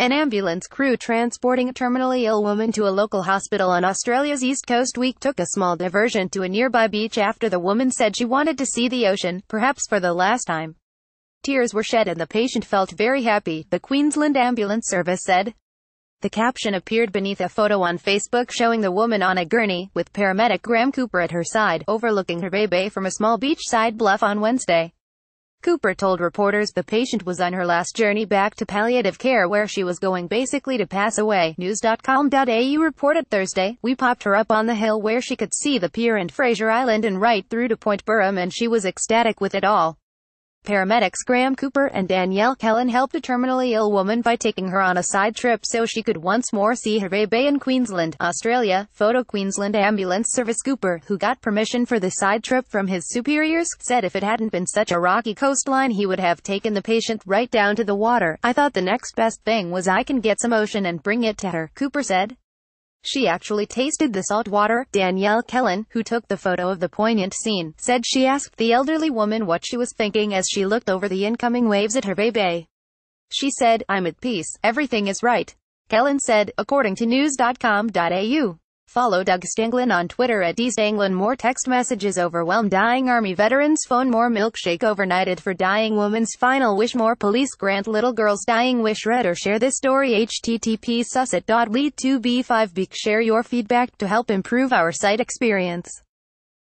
an ambulance crew transporting a terminally ill woman to a local hospital on Australia's East Coast week took a small diversion to a nearby beach after the woman said she wanted to see the ocean, perhaps for the last time. Tears were shed and the patient felt very happy, the Queensland Ambulance Service said. The caption appeared beneath a photo on Facebook showing the woman on a gurney, with paramedic Graham Cooper at her side, overlooking her baby from a small beachside bluff on Wednesday. Cooper told reporters the patient was on her last journey back to palliative care where she was going basically to pass away. News.com.au reported Thursday, we popped her up on the hill where she could see the pier and Fraser Island and right through to Point Burram, and she was ecstatic with it all. Paramedics Graham Cooper and Danielle Kellen helped a terminally ill woman by taking her on a side trip so she could once more see her Bay in Queensland, Australia. Photo Queensland Ambulance Service Cooper, who got permission for the side trip from his superiors, said if it hadn't been such a rocky coastline he would have taken the patient right down to the water. I thought the next best thing was I can get some ocean and bring it to her, Cooper said. She actually tasted the salt water. Danielle Kellen, who took the photo of the poignant scene, said she asked the elderly woman what she was thinking as she looked over the incoming waves at her baby. She said, I'm at peace, everything is right. Kellen said, according to news.com.au. Follow Doug Stanglin on Twitter at dstanglin. More text messages overwhelm dying army veterans. Phone more milkshake overnighted for dying woman's final wish. More police grant little girls dying wish. Read or share this story. http susset.lead2b5 b Share your feedback to help improve our site experience.